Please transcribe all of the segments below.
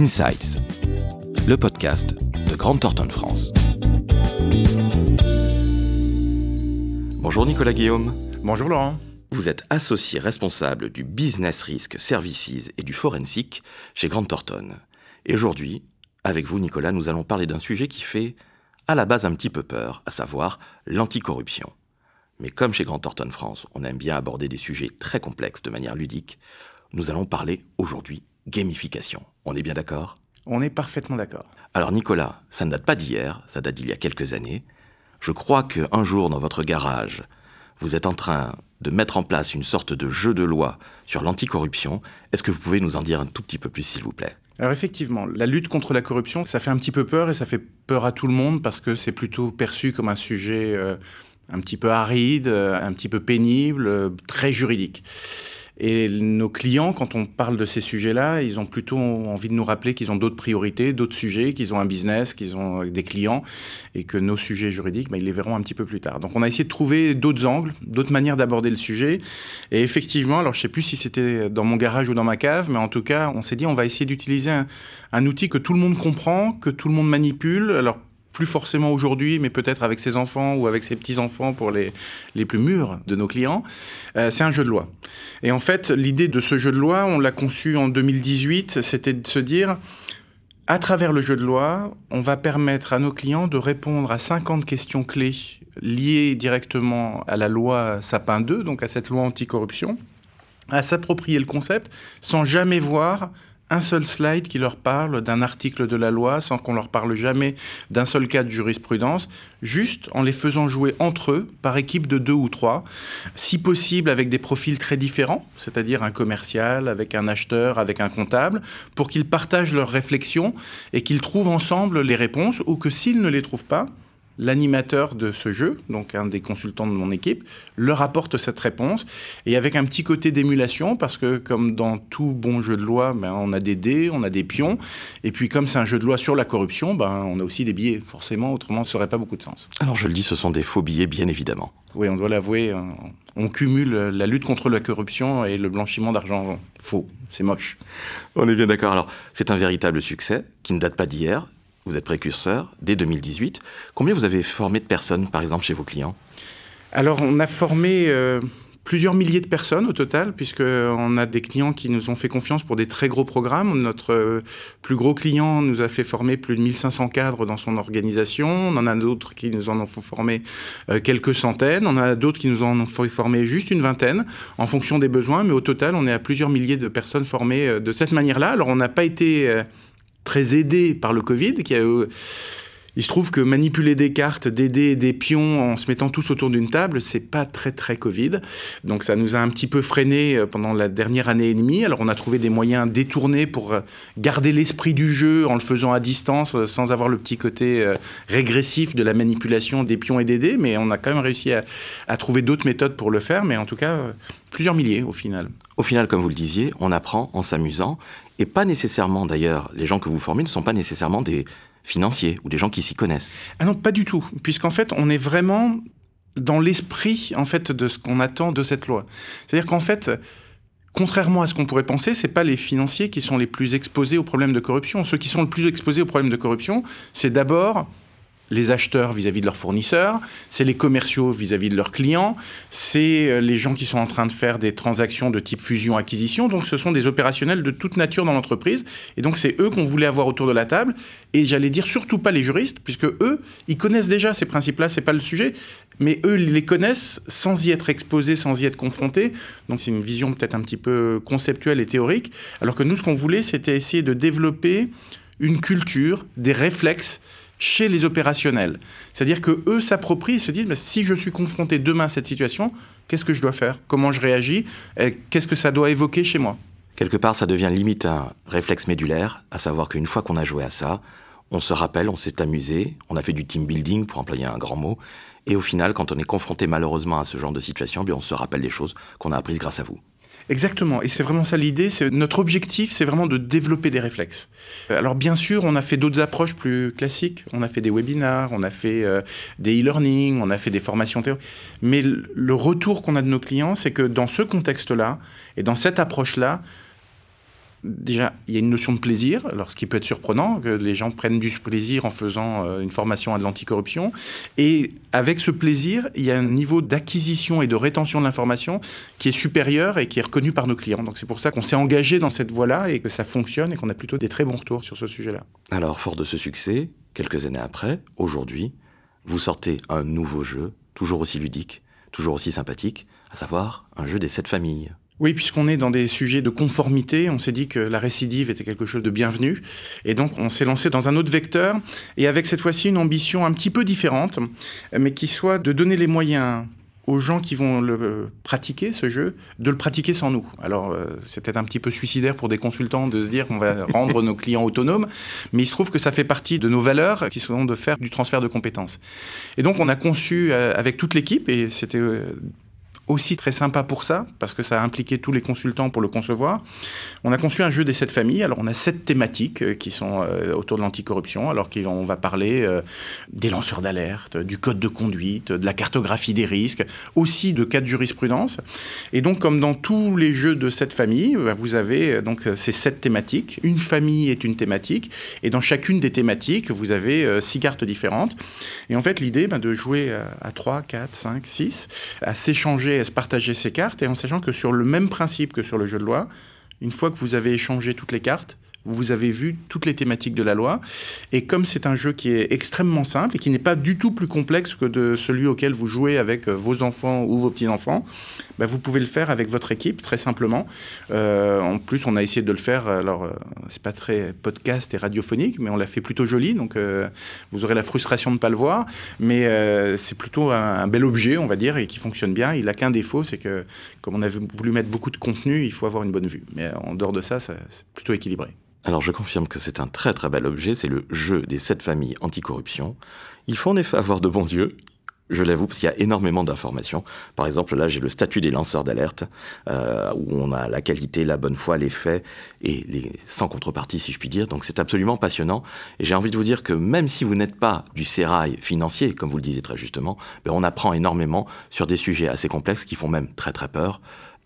Insights, le podcast de Grand Thornton France. Bonjour Nicolas Guillaume. Bonjour Laurent. Vous êtes associé responsable du Business Risk Services et du Forensic chez Grand Thornton. Et aujourd'hui, avec vous Nicolas, nous allons parler d'un sujet qui fait à la base un petit peu peur, à savoir l'anticorruption. Mais comme chez Grand Thornton France, on aime bien aborder des sujets très complexes de manière ludique, nous allons parler aujourd'hui gamification. On est bien d'accord On est parfaitement d'accord. Alors Nicolas, ça ne date pas d'hier, ça date d'il y a quelques années. Je crois que un jour dans votre garage, vous êtes en train de mettre en place une sorte de jeu de loi sur l'anticorruption. Est-ce que vous pouvez nous en dire un tout petit peu plus, s'il vous plaît alors effectivement, la lutte contre la corruption, ça fait un petit peu peur et ça fait peur à tout le monde parce que c'est plutôt perçu comme un sujet euh, un petit peu aride, euh, un petit peu pénible, euh, très juridique. Et nos clients, quand on parle de ces sujets-là, ils ont plutôt envie de nous rappeler qu'ils ont d'autres priorités, d'autres sujets, qu'ils ont un business, qu'ils ont euh, des clients, et que nos sujets juridiques, mais ben, ils les verront un petit peu plus tard. Donc on a essayé de trouver d'autres angles, d'autres manières d'aborder le sujet. Et effectivement, alors je ne sais plus si c'était dans mon garage ou dans ma cave, mais en tout cas, on s'est dit on va essayer d'utiliser un, un outil que tout le monde comprend, que tout le monde manipule. Alors plus forcément aujourd'hui, mais peut-être avec ses enfants ou avec ses petits-enfants pour les, les plus mûrs de nos clients, euh, c'est un jeu de loi. Et en fait, l'idée de ce jeu de loi, on l'a conçu en 2018, c'était de se dire, à travers le jeu de loi, on va permettre à nos clients de répondre à 50 questions clés liées directement à la loi Sapin 2, donc à cette loi anticorruption, à s'approprier le concept sans jamais voir un seul slide qui leur parle d'un article de la loi sans qu'on leur parle jamais d'un seul cas de jurisprudence, juste en les faisant jouer entre eux par équipe de deux ou trois, si possible avec des profils très différents, c'est-à-dire un commercial, avec un acheteur, avec un comptable, pour qu'ils partagent leurs réflexions et qu'ils trouvent ensemble les réponses ou que s'ils ne les trouvent pas, l'animateur de ce jeu, donc un des consultants de mon équipe, leur apporte cette réponse. Et avec un petit côté d'émulation, parce que comme dans tout bon jeu de loi, ben, on a des dés, on a des pions. Et puis comme c'est un jeu de loi sur la corruption, ben, on a aussi des billets. Forcément, autrement, ça n'aurait pas beaucoup de sens. Alors je le dis, ce sont des faux billets, bien évidemment. Oui, on doit l'avouer, hein. on cumule la lutte contre la corruption et le blanchiment d'argent faux. C'est moche. On est bien d'accord. Alors, c'est un véritable succès qui ne date pas d'hier vous êtes précurseur, dès 2018. Combien vous avez formé de personnes, par exemple, chez vos clients Alors, on a formé euh, plusieurs milliers de personnes au total, puisqu'on euh, a des clients qui nous ont fait confiance pour des très gros programmes. Notre euh, plus gros client nous a fait former plus de 1500 cadres dans son organisation. On en a d'autres qui nous en ont fait former quelques centaines. On a d'autres qui nous en ont fait former juste une vingtaine, en fonction des besoins. Mais au total, on est à plusieurs milliers de personnes formées de cette manière-là. Alors, on n'a pas été très aidé par le Covid, qui a eu... Il se trouve que manipuler des cartes, des dés des pions en se mettant tous autour d'une table, c'est pas très très Covid. Donc ça nous a un petit peu freiné euh, pendant la dernière année et demie. Alors on a trouvé des moyens détournés pour euh, garder l'esprit du jeu en le faisant à distance, euh, sans avoir le petit côté régressif de la manipulation des pions et des dés. Mais on a quand même réussi à, à trouver d'autres méthodes pour le faire. Mais en tout cas, plusieurs milliers au final. Au final, comme vous le disiez, on apprend en s'amusant. Et pas nécessairement d'ailleurs, les gens que vous formez ne sont pas nécessairement des, financiers ou des gens qui s'y connaissent. Ah non, pas du tout, puisqu'en fait, on est vraiment dans l'esprit en fait de ce qu'on attend de cette loi. C'est-à-dire qu'en fait, contrairement à ce qu'on pourrait penser, c'est pas les financiers qui sont les plus exposés aux problèmes de corruption. Ceux qui sont le plus exposés aux problèmes de corruption, c'est d'abord les acheteurs vis-à-vis de leurs fournisseurs, c'est les commerciaux vis-à-vis -vis de leurs clients, c'est euh, les gens qui sont en train de faire des transactions de type fusion-acquisition. Donc ce sont des opérationnels de toute nature dans l'entreprise. Et donc c'est eux qu'on voulait avoir autour de la table. Et j'allais dire surtout pas les juristes, puisque eux, ils connaissent déjà ces principes-là, c'est pas le sujet. Mais eux, ils les connaissent sans y être exposés, sans y être confrontés. Donc c'est une vision peut-être un petit peu conceptuelle et théorique. Alors que nous, ce qu'on voulait, c'était essayer de développer une culture, des réflexes chez les opérationnels. C'est-à-dire que eux s'approprient et se disent si je suis confronté demain à cette situation, qu'est-ce que je dois faire Comment je réagis Qu'est-ce que ça doit évoquer chez moi Quelque part, ça devient limite un réflexe médulaire, à savoir qu'une fois qu'on a joué à ça, on se rappelle, on s'est amusé, on a fait du team building, pour employer un grand mot, et au final, quand on est confronté malheureusement à ce genre de situation, eh bien on se rappelle des choses qu'on a apprises grâce à vous. Exactement. Et c'est vraiment ça l'idée. C'est notre objectif, c'est vraiment de développer des réflexes. Euh, alors bien sûr, on a fait d'autres approches plus classiques. On a fait des webinars, on a fait euh, des e-learning, on a fait des formations théoriques. Mais le retour qu'on a de nos clients, c'est que dans ce contexte-là et dans cette approche-là, déjà, il y a une notion de plaisir, alors ce qui peut être surprenant, que les gens prennent du plaisir en faisant euh, une formation à de l'anticorruption. Et avec ce plaisir, il y a un niveau d'acquisition et de rétention de l'information qui est supérieur et qui est reconnu par nos clients. Donc c'est pour ça qu'on s'est engagé dans cette voie-là et que ça fonctionne et qu'on a plutôt des très bons retours sur ce sujet-là. Alors, fort de ce succès, quelques années après, aujourd'hui, vous sortez un nouveau jeu, toujours aussi ludique, toujours aussi sympathique, à savoir un jeu des sept familles. Oui, puisqu'on est dans des sujets de conformité, on s'est dit que la récidive était quelque chose de bienvenu. Et donc, on s'est lancé dans un autre vecteur, et avec cette fois-ci une ambition un petit peu différente, mais qui soit de donner les moyens aux gens qui vont le pratiquer, ce jeu, de le pratiquer sans nous. Alors, euh, c'est peut-être un petit peu suicidaire pour des consultants de se dire qu'on va rendre nos clients autonomes, mais il se trouve que ça fait partie de nos valeurs qui sont de faire du transfert de compétences. Et donc, on a conçu euh, avec toute l'équipe, et c'était euh, aussi très sympa pour ça, parce que ça a impliqué tous les consultants pour le concevoir. On a conçu un jeu des sept familles. Alors, on a sept thématiques euh, qui sont euh, autour de l'anticorruption, alors qu'on va parler euh, des lanceurs d'alerte, du code de conduite, de la cartographie des risques, aussi de cas de jurisprudence. Et donc, comme dans tous les jeux de cette famille, bah, vous avez donc ces sept thématiques. Une famille est une thématique, et dans chacune des thématiques, vous avez six cartes différentes. Et en fait, l'idée bah, de jouer à 3, 4, 5, 6, à s'échanger à se partager ces cartes et en sachant que sur le même principe que sur le jeu de loi, une fois que vous avez échangé toutes les cartes, vous avez vu toutes les thématiques de la loi. Et comme c'est un jeu qui est extrêmement simple et qui n'est pas du tout plus complexe que de celui auquel vous jouez avec euh, vos enfants ou vos petits-enfants, bah, vous pouvez le faire avec votre équipe, très simplement. Euh, en plus, on a essayé de le faire. Alors, euh, c'est pas très podcast et radiophonique, mais on l'a fait plutôt joli. Donc, vous aurez la frustration de ne pas le voir. Mais c'est plutôt un, bel objet, on va dire, et qui fonctionne bien. Il n'a qu'un défaut, c'est que, comme on a voulu mettre beaucoup de contenu, il faut avoir une bonne vue. Mais en dehors de ça c'est plutôt équilibré. Alors je confirme que c'est un très très bel objet, c'est le jeu des sept familles anticorruption. Il faut en effet avoir de bons yeux, je l'avoue, parce qu'il y a énormément d'informations. Par exemple, là, j'ai le statut des lanceurs d'alerte, euh, où on a la qualité, la bonne foi, les faits, et les sans contrepartie, si je puis dire. Donc, c'est absolument passionnant. Et j'ai envie de vous dire que même si vous n'êtes pas du sérail financier, comme vous le disiez très justement, ben, on apprend énormément sur des sujets assez complexes qui font même très très peur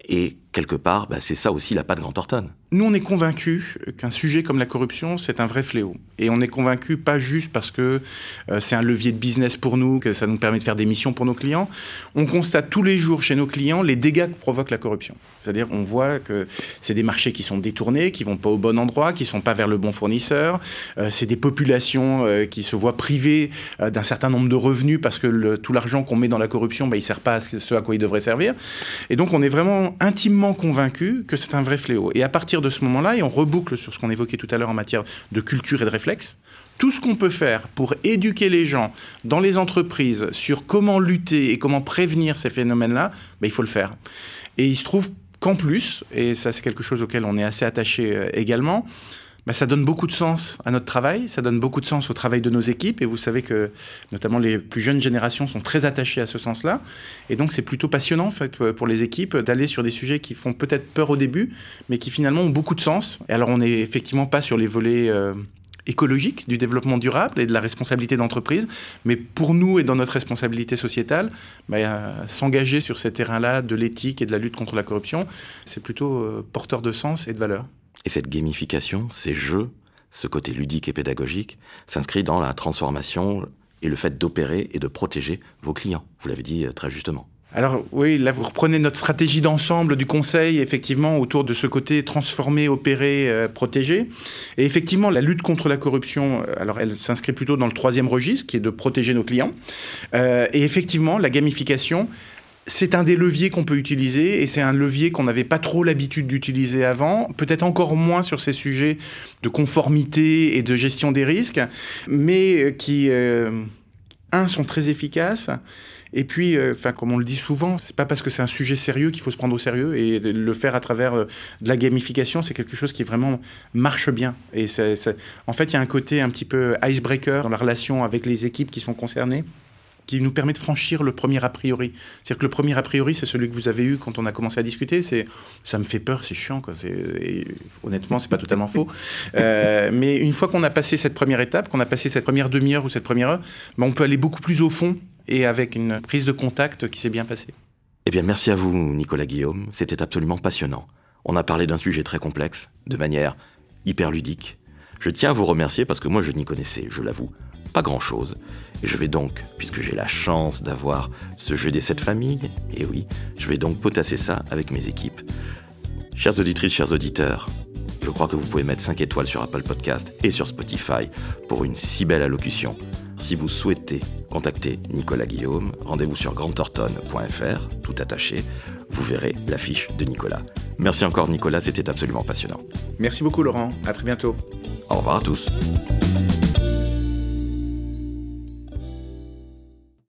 et quelque part, bah, c'est ça aussi la patte Grand Thornton Nous, on est convaincus qu'un sujet comme la corruption, c'est un vrai fléau. Et on est convaincus pas juste parce que euh, c'est un levier de business pour nous, que ça nous permet de faire des missions pour nos clients. On constate tous les jours chez nos clients les dégâts que provoque la corruption. C'est-à-dire, on voit que c'est des marchés qui sont détournés, qui vont pas au bon endroit, qui sont pas vers le bon fournisseur. Euh, c'est des populations euh, qui se voient privées d'un certain nombre de revenus parce que tout l'argent qu'on met dans la corruption, bah, il sert pas à ce à quoi il devrait servir. Et donc, on est vraiment intimement convaincu que c'est un vrai fléau. Et à partir de ce moment-là, et on reboucle sur ce qu'on évoquait tout à l'heure en matière de culture et de réflexe, tout ce qu'on peut faire pour éduquer les gens dans les entreprises sur comment lutter et comment prévenir ces phénomènes-là, ben, il faut le faire. Et il se trouve qu'en plus, et ça c'est quelque chose auquel on est assez attaché euh, également, bah, ça donne beaucoup de sens à notre travail, ça donne beaucoup de sens au travail de nos équipes, et vous savez que notamment les plus jeunes générations sont très attachées à ce sens-là, et donc c'est plutôt passionnant en fait, pour les équipes d'aller sur des sujets qui font peut-être peur au début, mais qui finalement ont beaucoup de sens. Et alors on n'est effectivement pas sur les volets... Euh, écologiques, du développement durable et de la responsabilité d'entreprise. Mais pour nous et dans notre responsabilité sociétale, bah, s'engager sur ces terrains-là de l'éthique et de la lutte contre la corruption, c'est plutôt euh, porteur de sens et de valeur. Et cette gamification, ces jeux, ce côté ludique et pédagogique, s'inscrit dans la transformation et le fait d'opérer et de protéger vos clients. Vous l'avez dit euh, très justement. Alors oui, là vous reprenez notre stratégie d'ensemble du conseil, effectivement, autour de ce côté transformer, opérer, euh, protéger. Et effectivement, la lutte contre la corruption, euh, alors elle s'inscrit plutôt dans le troisième registre, qui est de protéger nos clients. et effectivement, la gamification, c'est un des leviers qu'on peut utiliser et c'est un levier qu'on n'avait pas trop l'habitude d'utiliser avant, peut-être encore moins sur ces sujets de conformité et de gestion des risques, mais euh, qui, euh, un, sont très efficaces. Et puis, euh, comme on le dit souvent, c'est pas parce que c'est un sujet sérieux qu'il faut se prendre au sérieux et le faire à travers de la gamification, c'est quelque chose qui vraiment marche bien. Et en fait, il y a un côté un petit peu icebreaker dans la relation avec les équipes qui sont concernées qui nous permet de franchir le premier a priori. C'est-à-dire que le premier a priori, c'est celui que vous avez eu quand on a commencé à discuter. C'est ça me fait peur, c'est chiant. Quoi. Et, honnêtement, c'est pas totalement faux. Euh, mais une fois qu'on a passé cette première étape, qu'on a passé cette première demi-heure ou cette première heure, ben, on peut aller beaucoup plus au fond et avec une prise de contact qui s'est bien passée. Eh bien, merci à vous, Nicolas Guillaume. C'était absolument passionnant. On a parlé d'un sujet très complexe, de manière hyper ludique. Je tiens à vous remercier parce que moi, je n'y connaissais, je l'avoue, pas grand-chose. Et je vais donc, puisque j'ai la chance d'avoir ce jeu des sept familles, et eh oui, je vais donc potasser ça avec mes équipes. Chères auditrices, chers auditeurs, je crois que vous pouvez mettre 5 étoiles sur Apple Podcast et sur Spotify pour une si belle allocution. Si vous souhaitez contacter Nicolas Guillaume, rendez-vous sur grandtorton.fr, tout attaché. Vous verrez l'affiche de Nicolas. Merci encore Nicolas, c'était absolument passionnant. Merci beaucoup Laurent, à très bientôt. Au revoir à tous.